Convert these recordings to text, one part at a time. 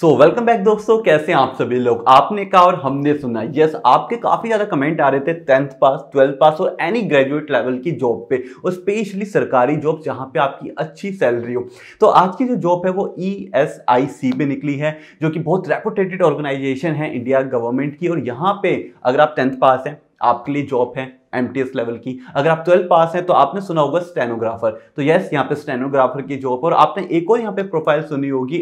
सो welcome back दोस्तों कैसे हैं आप सभी लोग आपने कहा और हमने सुना यस yes, आपके काफ़ी ज़्यादा कमेंट आ रहे थे टेंथ पास ट्वेल्थ पास और एनी ग्रेजुएट लेवल की जॉब पे और स्पेशली सरकारी जॉब जहाँ पे आपकी अच्छी सैलरी हो तो आज की जो जॉब है वो ई एस आई सी में निकली है जो कि बहुत रेपुटेटेड ऑर्गेनाइजेशन है इंडिया गवर्नमेंट की और यहाँ पे अगर आप टेंथ पास हैं आपके लिए जॉब है एम लेवल की अगर आप ट्वेल्थ पास हैं तो आपने सुना होगा स्टेनोग्राफर तो यस यहाँ पे स्टेनोग्राफर की जॉब और आपने एक और यहाँ पे प्रोफाइल सुनी होगी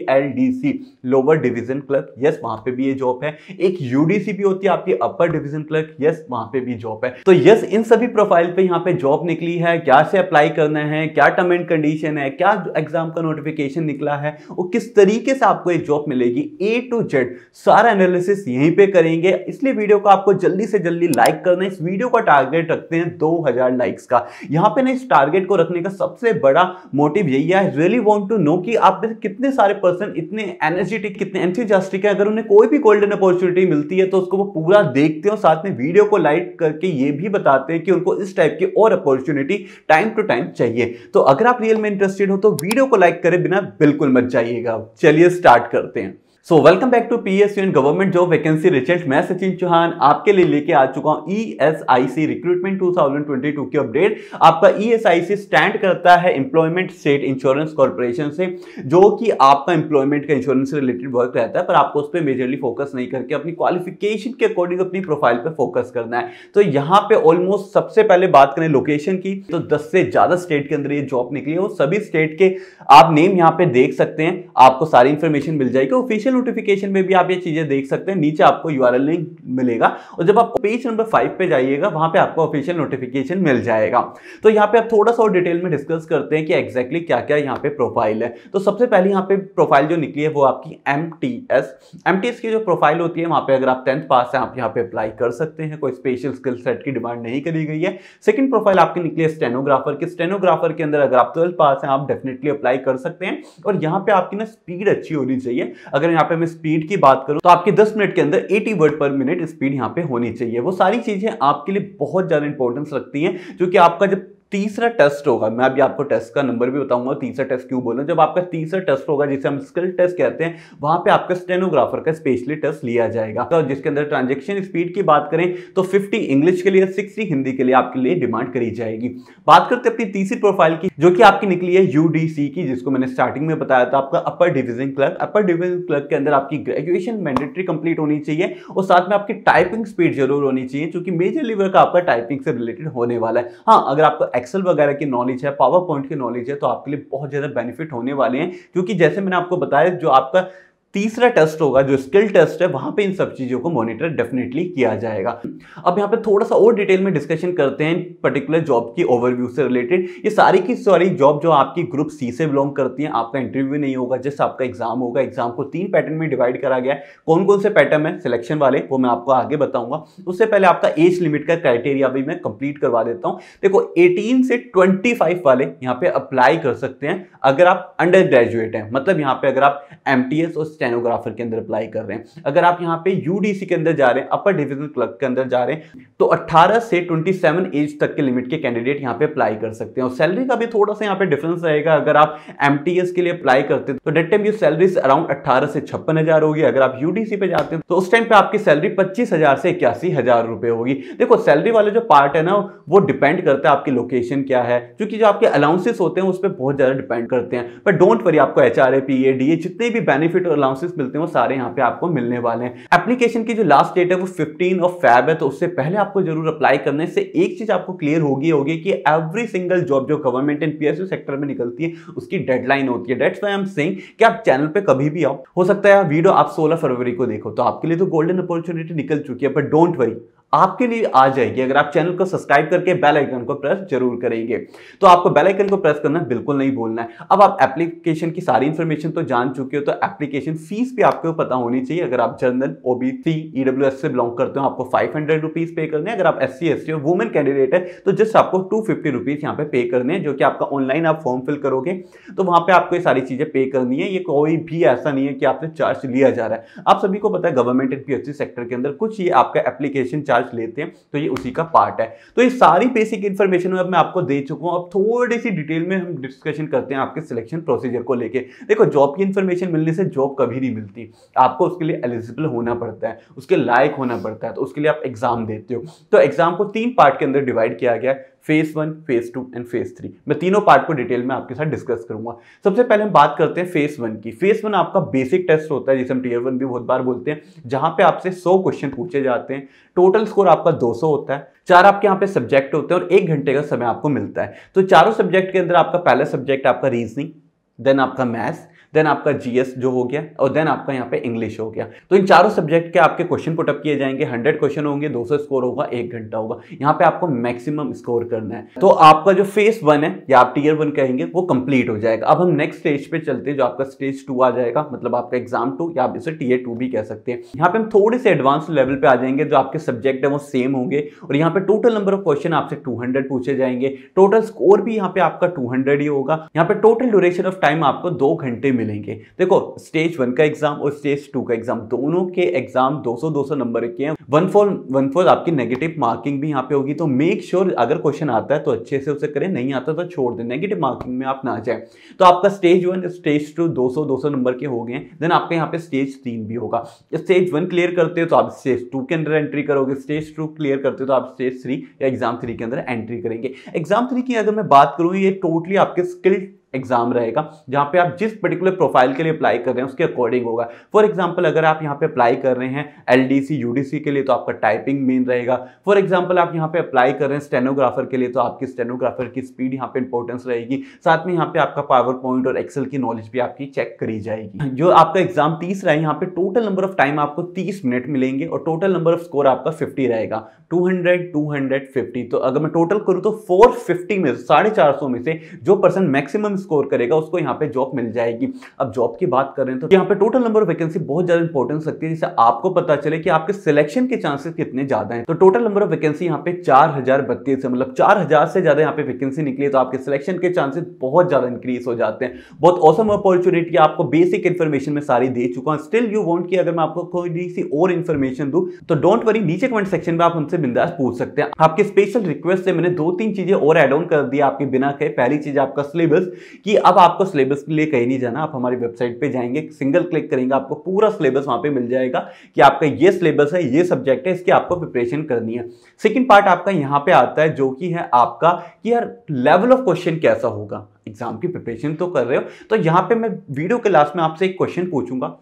सी लोअर डिवीजन क्लर्क यस वहां पे भी ये जॉब है एक यूडीसी भी होती है आपकी अपर डिवीजन क्लर्क यस वहां पे भी जॉब है तो यस इन सभी प्रोफाइल पे यहाँ पे जॉब निकली है क्या से अप्लाई करना है क्या टर्म एंड कंडीशन है क्या एग्जाम का नोटिफिकेशन निकला है और किस तरीके से आपको ये जॉब मिलेगी ए टू जेड सारा एनालिसिस यहीं पर करेंगे इसलिए वीडियो को आपको जल्दी से जल्दी लाइक करना है इस वीडियो का टारगेट टारगेट रखते हैं 2000 लाइक्स का यहाँ पे ना इस टारगेट को रखने का सबसे बड़ा मोटिव यही है रियली वॉन्ट टू नो कि आप कितने सारे पर्सन इतने एनर्जेटिक कितने एंथ्यूजास्टिक है अगर उन्हें कोई भी गोल्डन अपॉर्चुनिटी मिलती है तो उसको वो पूरा देखते हैं साथ में वीडियो को लाइक करके ये भी बताते हैं कि उनको इस टाइप की और अपॉर्चुनिटी टाइम टू टाइम चाहिए तो अगर आप रियल में इंटरेस्टेड हो तो वीडियो को लाइक करें बिना बिल्कुल मत जाइएगा चलिए स्टार्ट करते हैं so welcome back to P S and government job vacancy result मैं सचिन चौहान आपके लिए लेके आ चुका हूं E S I C recruitment 2022 की अपडेट आपका E S I C stand करता है एम्प्लॉयमेंट स्टेट इंश्योरेंस कॉर्पोरेशन से जो कि आपका एम्प्लॉयमेंट का इंश्योरेंस से रिलेटेड वर्क रहता है पर आपको उस पर मेजरली फोकस नहीं करके अपनी क्वालिफिकेशन के अकॉर्डिंग अपनी प्रोफाइल पर फोकस करना है तो यहाँ पे ऑलमोस्ट सबसे पहले बात करें लोकेशन की तो दस से ज़्यादा स्टेट के अंदर ये जॉब निकली है वो सभी स्टेट के आप नेम यहाँ पे देख सकते हैं आपको सारी इन्फॉर्मेशन मिल जाएगी ऑफिशियल ऑफिशियल नोटिफिकेशन में भी आप ये चीजें देख सकते हैं नीचे आपको यू लिंक मिलेगा और जब आप पेज नंबर फाइव पे जाइएगा वहां पे आपको ऑफिशियल नोटिफिकेशन मिल जाएगा तो यहाँ पे आप थोड़ा सा और डिटेल में डिस्कस करते हैं कि एक्जैक्टली exactly क्या क्या यहाँ पे प्रोफाइल है तो सबसे पहले यहाँ पे प्रोफाइल जो निकली है वो आपकी एम टी की जो प्रोफाइल होती है वहाँ पे अगर आप टेंथ पास है आप यहाँ पे अप्लाई कर सकते हैं कोई स्पेशल स्किल सेट की डिमांड नहीं करी गई है सेकंड प्रोफाइल आपकी निकली है स्टेनोग्राफर की स्टेनोग्राफर के अंदर अगर आप ट्वेल्थ पास है आप डेफिनेटली अप्लाई कर सकते हैं और यहाँ पे आपकी ना स्पीड अच्छी होनी चाहिए अगर यहाँ पे मैं स्पीड की बात करूं तो आपके 10 मिनट के अंदर 80 वर्ड पर मिनट स्पीड यहाँ पे होनी चाहिए वो सारी चीजें आपके लिए बहुत ज्यादा इंपॉर्टेंस रखती हैं जो कि आपका जब तीसरा टेस्ट होगा मैं अभी आपको टेस्ट का नंबर भी बताऊंगा तीसरा टेस्ट क्यों बोल रहा जब आपका तीसरा टेस्ट होगा जिसे हम स्किल टेस्ट कहते हैं वहां पे आपका स्टेनोग्राफर का स्पेशली टेस्ट लिया जाएगा तो जिसके अंदर ट्रांजेक्शन स्पीड की बात करें तो 50 इंग्लिश के लिए 60 हिंदी के लिए आपके लिए डिमांड करी जाएगी बात करते हैं अपनी तीसरी प्रोफाइल की जो कि आपकी निकली है यूडीसी की जिसको मैंने स्टार्टिंग में बताया था आपका upper division clerk upper division clerk के अंदर आपकी ग्रेजुएशन मैंडेटरी कंप्लीट होनी चाहिए और साथ में आपकी टाइपिंग स्पीड जरूर होनी चाहिए क्योंकि मेजर लीवर का आपका टाइपिंग से रिलेटेड होने वाला है हाँ अगर आपका एक्सेल वगैरह की नॉलेज है पावर पॉइंट की नॉलेज है तो आपके लिए बहुत ज़्यादा बेनिफिट होने वाले हैं क्योंकि जैसे मैंने आपको बताया जो आपका तीसरा टेस्ट होगा जो स्किल टेस्ट है वहां पे इन सब चीजों को मॉनिटर डेफिनेटली किया जाएगा अब यहाँ पे थोड़ा सा और डिटेल में डिस्कशन करते हैं पर्टिकुलर जॉब की ओवरव्यू से रिलेटेड ये सारी की सारी जॉब जो आपकी ग्रुप सी से बिलोंग करती है आपका इंटरव्यू नहीं होगा जस्ट आपका एग्जाम होगा एग्जाम को तीन पैटर्न में डिवाइड करा गया है कौन कौन से पैटर्न है सिलेक्शन वाले वो मैं आपको आगे बताऊंगा उससे पहले आपका एज लिमिट का क्राइटेरिया भी मैं कंप्लीट करवा देता हूँ देखो एटीन से ट्वेंटी वाले यहाँ पे अप्लाई कर सकते हैं अगर आप अंडर ग्रेजुएट हैं मतलब यहाँ पे अगर आप एम और स्टेनोग्राफर के अंदर अप्लाई कर रहे हैं अगर आप यहाँ पे यूडीसी के अंदर जा रहे हैं अपर डिविजन क्लर्क के अंदर जा रहे हैं तो 18 से 27 एज तक के लिमिट के कैंडिडेट यहाँ पे अप्लाई कर सकते हैं और सैलरी का भी थोड़ा सा यहाँ पे डिफरेंस रहेगा अगर आप एम के लिए अप्लाई करते हैं तो डेट टाइम ये सैलरी अराउंड अट्ठारह से छप्पन होगी अगर आप यूडीसी पे जाते हैं तो उस टाइम पे आपकी सैलरी पच्चीस से इक्यासी रुपए होगी देखो सैलरी वाले जो पार्ट है ना वो डिपेंड करता है आपकी लोकेशन क्या है क्योंकि जो आपके अलाउंसेस होते हैं उस पर बहुत ज्यादा डिपेंड करते हैं बट डोंट वरी आपको H R A P A जितने भी बेनिफिट और अलाउंसेस मिलते हैं वो सारे यहाँ पे आपको मिलने वाले हैं एप्लीकेशन की जो लास्ट डेट है वो फिफ्टीन ऑफ फैब है तो उससे पहले आपको जरूर अप्लाई करने से एक चीज आपको क्लियर होगी होगी कि एवरी सिंगल जॉब जो गवर्नमेंट एंड पीएसयू सेक्टर में निकलती है उसकी डेडलाइन होती है डेट्स वाई एम सेइंग कि आप चैनल पे कभी भी आओ हो सकता है वीडियो आप सोलह फरवरी को देखो तो आपके लिए तो गोल्डन अपॉर्चुनिटी निकल चुकी है बट डोंट वरी आपके लिए आ जाएगी अगर आप चैनल को सब्सक्राइब करके बेल आइकन को प्रेस जरूर करेंगे तो आपको बेल आइकन को प्रेस करना बिल्कुल नहीं बोलना है अब आप एप्लीकेशन की सारी इंफॉर्मेशन तो जान चुके हो तो एप्लीकेशन फीस भी आपको पता होनी चाहिए अगर आप जनरल ओबीसी ईडब्ल्यू से बिलोंग करते हो आपको फाइव हंड्रेड रुपीज पे करने अगर आप S C S women candidate है तो जस्ट आपको टू फिफ्टी रुपीज पे पे करने हैं जो कि आपका ऑनलाइन आप फॉर्म फिल करोगे तो वहां पर आपको ये सारी चीजें पे करनी है ये कोई भी ऐसा नहीं है कि आपसे चार्ज लिया जा रहा है आप सभी को पता है गवर्नमेंट एंड पी सेक्टर के अंदर कुछ ये आपका एप्लीकेशन चार्ज चार्ज लेते हैं तो ये उसी का पार्ट है तो ये सारी बेसिक इन्फॉर्मेशन अब मैं आपको दे चुका हूँ अब थोड़ी सी डिटेल में हम डिस्कशन करते हैं आपके सिलेक्शन प्रोसीजर को लेकर देखो जॉब की इन्फॉर्मेशन मिलने से जॉब कभी नहीं मिलती आपको उसके लिए एलिजिबल होना पड़ता है उसके लायक होना पड़ता है तो उसके लिए आप एग्जाम देते हो तो एग्जाम को तीन पार्ट के अंदर डिवाइड किया गया है phase one phase two and phase three मैं तीनों पार्ट को डिटेल में आपके साथ डिस्कस करूंगा सबसे पहले हम बात करते हैं फेज वन की फेज वन आपका बेसिक टेस्ट होता है जिसे हम टीयर वन भी बहुत बार बोलते हैं जहां पे आपसे सौ क्वेश्चन पूछे जाते हैं टोटल स्कोर आपका दो होता है चार आपके यहाँ पे सब्जेक्ट होते हैं और एक घंटे का समय आपको मिलता है तो चारों सब्जेक्ट के अंदर आपका पहला सब्जेक्ट आपका रीजनिंग देन आपका मैथ्स देन आपका जीएस जो हो गया और देन आपका यहाँ पे इंग्लिश हो गया तो इन चारों सब्जेक्ट के आपके क्वेश्चन पुटअप किए जाएंगे हंड्रेड क्वेश्चन होंगे दो स्कोर होगा एक घंटा होगा यहाँ पे आपको मैक्सिमम स्कोर करना है तो आपका जो फेज वन है या आप टीयर वन कहेंगे वो कंप्लीट हो जाएगा अब हम नेक्स्ट स्टेज पे चलते हैं जो आपका स्टेज टू आ जाएगा मतलब आपका एग्जाम टू या आप इसे टीयर टू भी कह सकते हैं यहाँ पे हम थोड़े से एडवांस लेवल पे आ जाएंगे जो आपके सब्जेक्ट है वो सेम होंगे और यहाँ पे टोटल नंबर ऑफ क्वेश्चन आपसे टू पूछे जाएंगे टोटल स्कोर भी यहाँ पे आपका टू ही होगा यहाँ पे टोटल ड्यूरेशन ऑफ टाइम आपको दो घंटे मिलेंगे देखो स्टेज वन का एग्जाम और स्टेज टू का एग्जाम दोनों के एग्जाम 200 200 नंबर के हैं वन फोर वन फोर आपकी नेगेटिव मार्किंग भी यहाँ पे होगी तो मेक श्योर sure अगर क्वेश्चन आता है तो अच्छे से उसे करें नहीं आता तो छोड़ दें नेगेटिव मार्किंग में आप ना जाए तो आपका स्टेज वन स्टेज टू दो सौ नंबर के हो गए देन आपके यहाँ पे स्टेज तीन भी होगा स्टेज वन क्लियर करते हो तो आप स्टेज टू के अंदर एंट्री करोगे स्टेज टू क्लियर करते हो तो आप स्टेज थ्री या एग्जाम थ्री के अंदर एंट्री करेंगे एग्जाम थ्री की अगर मैं बात करूँ ये टोटली आपके स्किल एग्जाम रहेगा जहां पे आप जिस पर्टिकुलर प्रोफाइल के लिए अप्लाई कर रहे हैं उसके अकॉर्डिंग होगा फॉर एग्जांपल अगर आप यहां पे अप्लाई कर रहे हैं एलडीसी यूडीसी के लिए तो आपका टाइपिंग मेन रहेगा फॉर एग्जांपल आप यहां पे अप्लाई कर रहे हैं स्टेनोग्राफर के लिए तो आपकी स्टेनोग्राफर की स्पीड यहाँ पे इंपॉर्टेंस रहेगी साथ में यहाँ पे आपका पावर पॉइंट और एक्सेल की नॉलेज भी आपकी चेक करी जाएगी जो आपका एग्जाम तीस रहा है यहाँ पे टोटल नंबर ऑफ टाइम आपको तीस मिनट मिलेंगे और टोटल नंबर ऑफ स्कोर आपका फिफ्टी रहेगा टू हंड्रेड तो अगर मैं टोटल करूँ तो फोर में साढ़े में से जो पर्सन मैक्सिमम स्कोर करेगा उसको यहाँ पे जॉब मिल जाएगी अब जॉब की बात करें तो यहाँ पे टोटल नंबर ऑफ वैकेंसी बहुत ज्यादा इंपॉर्टेंस लगती है जिससे आपको पता चले कि आपके सिलेक्शन के चांसेस कितने ज्यादा हैं तो टोटल नंबर ऑफ वैकेंसी यहाँ पे चार है मतलब चार से ज्यादा यहाँ पे वैकेंसी निकली तो आपके सिलेक्शन के चांसेस बहुत ज्यादा इंक्रीज हो जाते हैं बहुत औसम अपॉर्चुनिटी आपको बेसिक इन्फॉर्मेशन में सारी दे चुका हूँ स्टिल यू वॉन्ट की अगर मैं आपको थोड़ी सी और इन्फॉर्मेशन दू तो डोंट वरी नीचे कमेंट सेक्शन में आप उनसे बिंदास पूछ सकते हैं आपके स्पेशल रिक्वेस्ट से मैंने दो तीन चीजें और एड ऑन कर दी आपके बिना कहे पहली चीज आपका सिलेबस कि अब आपको सिलेबस के लिए कहीं नहीं जाना आप हमारी वेबसाइट पे जाएंगे सिंगल क्लिक करेंगे आपको पूरा सिलेबस वहां पे मिल जाएगा कि आपका ये सिलेबस है ये सब्जेक्ट है इसकी आपको प्रिपरेशन करनी है सेकेंड पार्ट आपका यहाँ पे आता है जो कि है आपका कि यार लेवल ऑफ क्वेश्चन कैसा होगा एग्जाम की प्रिपरेशन तो कर रहे हो तो यहाँ पे मैं वीडियो के लास्ट में आपसे एक क्वेश्चन पूछूंगा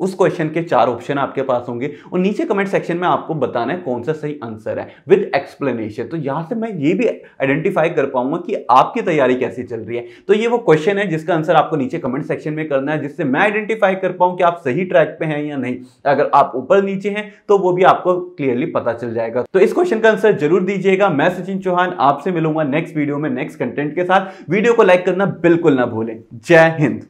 उस क्वेश्चन के चार ऑप्शन आपके पास होंगे और नीचे कमेंट सेक्शन में आपको बताना है कौन सा सही आंसर है विद एक्सप्लेनेशन तो यहां से मैं ये भी आइडेंटिफाई कर पाऊंगा कि आपकी तैयारी कैसी चल रही है तो ये वो क्वेश्चन है जिसका आंसर आपको नीचे कमेंट सेक्शन में करना है जिससे मैं आइडेंटिफाई कर पाऊँ कि आप सही ट्रैक पे हैं या नहीं अगर आप ऊपर नीचे हैं तो वो भी आपको क्लियरली पता चल जाएगा तो इस क्वेश्चन का आंसर जरूर दीजिएगा मैं सचिन चौहान आपसे मिलूंगा नेक्स्ट वीडियो में नेक्स्ट कंटेंट के साथ वीडियो को लाइक करना बिल्कुल ना भूलें जय हिंद